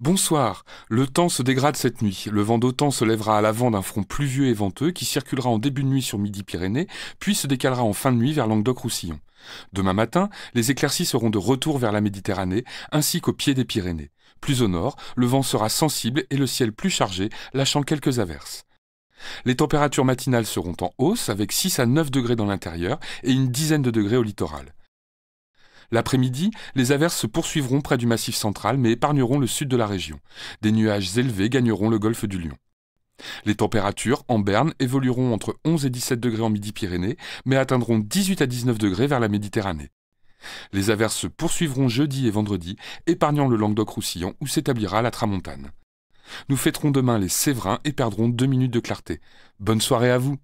Bonsoir. Le temps se dégrade cette nuit. Le vent d'automne se lèvera à l'avant d'un front pluvieux et venteux qui circulera en début de nuit sur Midi-Pyrénées, puis se décalera en fin de nuit vers Languedoc-Roussillon. Demain matin, les éclaircies seront de retour vers la Méditerranée, ainsi qu'au pied des Pyrénées. Plus au nord, le vent sera sensible et le ciel plus chargé, lâchant quelques averses. Les températures matinales seront en hausse, avec 6 à 9 degrés dans l'intérieur et une dizaine de degrés au littoral. L'après-midi, les averses se poursuivront près du massif central mais épargneront le sud de la région. Des nuages élevés gagneront le golfe du Lion. Les températures en Berne évolueront entre 11 et 17 degrés en Midi-Pyrénées, mais atteindront 18 à 19 degrés vers la Méditerranée. Les averses se poursuivront jeudi et vendredi, épargnant le Languedoc-Roussillon où s'établira la tramontane. Nous fêterons demain les Séverins et perdrons deux minutes de clarté. Bonne soirée à vous!